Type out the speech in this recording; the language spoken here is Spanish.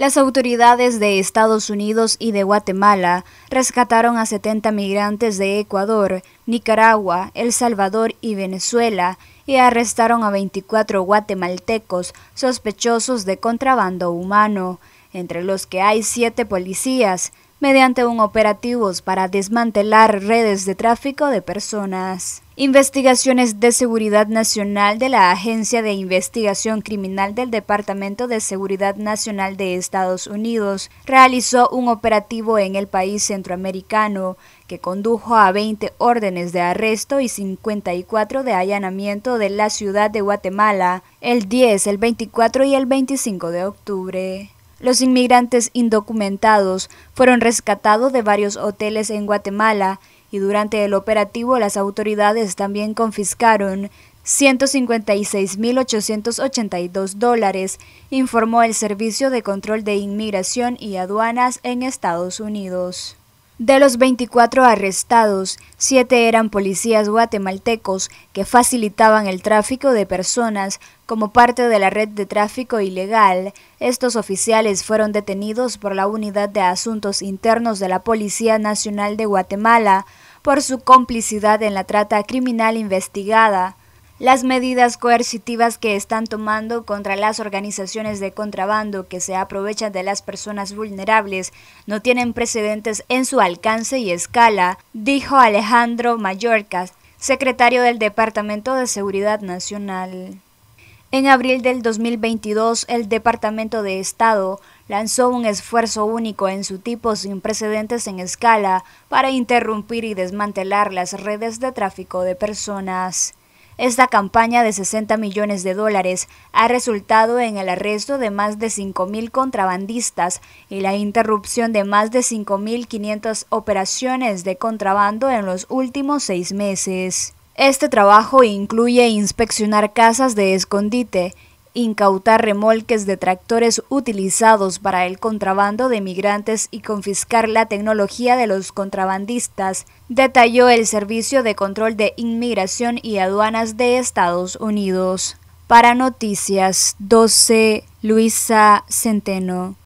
Las autoridades de Estados Unidos y de Guatemala rescataron a 70 migrantes de Ecuador, Nicaragua, El Salvador y Venezuela y arrestaron a 24 guatemaltecos sospechosos de contrabando humano, entre los que hay siete policías, mediante un operativo para desmantelar redes de tráfico de personas. Investigaciones de Seguridad Nacional de la Agencia de Investigación Criminal del Departamento de Seguridad Nacional de Estados Unidos realizó un operativo en el país centroamericano que condujo a 20 órdenes de arresto y 54 de allanamiento de la ciudad de Guatemala el 10, el 24 y el 25 de octubre. Los inmigrantes indocumentados fueron rescatados de varios hoteles en Guatemala y durante el operativo las autoridades también confiscaron 156.882 dólares, informó el Servicio de Control de Inmigración y Aduanas en Estados Unidos. De los 24 arrestados, 7 eran policías guatemaltecos que facilitaban el tráfico de personas como parte de la red de tráfico ilegal. Estos oficiales fueron detenidos por la Unidad de Asuntos Internos de la Policía Nacional de Guatemala por su complicidad en la trata criminal investigada. Las medidas coercitivas que están tomando contra las organizaciones de contrabando que se aprovechan de las personas vulnerables no tienen precedentes en su alcance y escala, dijo Alejandro Mallorca, secretario del Departamento de Seguridad Nacional. En abril del 2022, el Departamento de Estado lanzó un esfuerzo único en su tipo sin precedentes en escala para interrumpir y desmantelar las redes de tráfico de personas. Esta campaña de 60 millones de dólares ha resultado en el arresto de más de 5.000 contrabandistas y la interrupción de más de 5.500 operaciones de contrabando en los últimos seis meses. Este trabajo incluye inspeccionar casas de escondite, incautar remolques de tractores utilizados para el contrabando de migrantes y confiscar la tecnología de los contrabandistas, detalló el Servicio de Control de Inmigración y Aduanas de Estados Unidos. Para Noticias 12, Luisa Centeno.